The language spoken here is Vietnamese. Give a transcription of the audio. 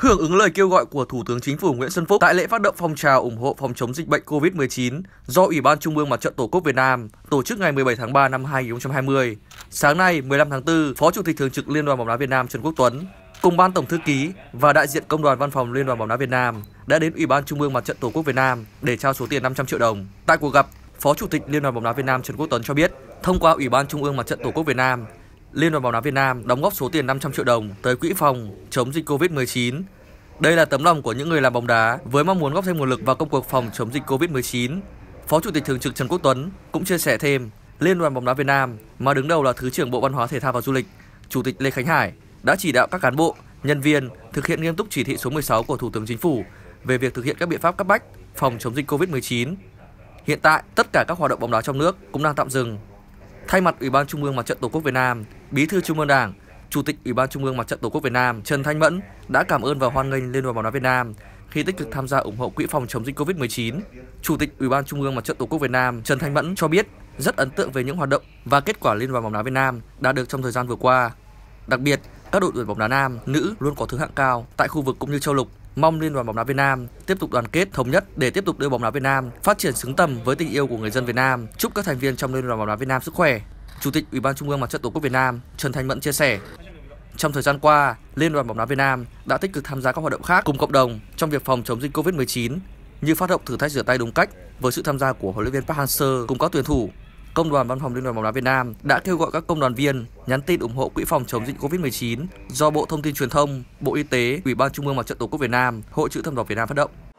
Hưởng ứng lời kêu gọi của Thủ tướng Chính phủ Nguyễn Xuân Phúc tại lễ phát động phong trào ủng hộ phòng chống dịch bệnh COVID-19 do Ủy ban Trung ương Mặt trận Tổ quốc Việt Nam tổ chức ngày 17 tháng 3 năm 2020. Sáng nay, 15 tháng 4, Phó Chủ tịch Thường trực Liên đoàn bóng đá Việt Nam Trần Quốc Tuấn cùng Ban Tổng thư ký và đại diện Công đoàn Văn phòng Liên đoàn bóng đá Việt Nam đã đến Ủy ban Trung ương Mặt trận Tổ quốc Việt Nam để trao số tiền 500 triệu đồng. Tại cuộc gặp, Phó Chủ tịch Liên đoàn bóng đá Việt Nam Trần Quốc Tuấn cho biết, thông qua Ủy ban Trung ương Mặt trận Tổ quốc Việt Nam, Liên đoàn bóng đá Việt Nam đóng góp số tiền 500 triệu đồng tới quỹ phòng chống dịch Covid-19. Đây là tấm lòng của những người làm bóng đá với mong muốn góp thêm nguồn lực vào công cuộc phòng chống dịch Covid-19. Phó Chủ tịch Thường trực Trần Quốc Tuấn cũng chia sẻ thêm, Liên đoàn bóng đá Việt Nam mà đứng đầu là Thứ trưởng Bộ Văn hóa Thể thao và Du lịch, Chủ tịch Lê Khánh Hải đã chỉ đạo các cán bộ, nhân viên thực hiện nghiêm túc chỉ thị số 16 của Thủ tướng Chính phủ về việc thực hiện các biện pháp cấp bách phòng chống dịch Covid-19. Hiện tại, tất cả các hoạt động bóng đá trong nước cũng đang tạm dừng Thay mặt Ủy ban Trung ương Mặt trận Tổ quốc Việt Nam, Bí thư Trung ương Đảng, Chủ tịch Ủy ban Trung ương Mặt trận Tổ quốc Việt Nam Trần Thanh Mẫn đã cảm ơn và hoan nghênh Liên đoàn bóng đá Việt Nam khi tích cực tham gia ủng hộ quỹ phòng chống dịch Covid-19. Chủ tịch Ủy ban Trung ương Mặt trận Tổ quốc Việt Nam Trần Thanh Mẫn cho biết rất ấn tượng về những hoạt động và kết quả Liên đoàn bóng đá Việt Nam đã được trong thời gian vừa qua. Đặc biệt, các đội tuyển bóng đá nam, nữ luôn có thứ hạng cao tại khu vực cũng như châu lục Mong Liên đoàn bóng đá Việt Nam tiếp tục đoàn kết thống nhất để tiếp tục đưa bóng đá Việt Nam phát triển xứng tầm với tình yêu của người dân Việt Nam. Chúc các thành viên trong Liên đoàn bóng đá Việt Nam sức khỏe. Chủ tịch Ủy ban Trung ương Mặt trận Tổ quốc Việt Nam Trần Thành Mẫn chia sẻ. Trong thời gian qua, Liên đoàn bóng đá Việt Nam đã tích cực tham gia các hoạt động khác cùng cộng đồng trong việc phòng chống dịch COVID-19 như phát động thử thách rửa tay đúng cách với sự tham gia của huấn luyện viên Park Hang-seo cùng các tuyển thủ Công đoàn Văn phòng Liên đoàn bóng đá Việt Nam đã kêu gọi các công đoàn viên nhắn tin ủng hộ quỹ phòng chống dịch Covid-19 do Bộ Thông tin Truyền thông, Bộ Y tế, Ủy ban Trung ương Mặt trận Tổ quốc Việt Nam, Hội chữ thập đỏ Việt Nam phát động.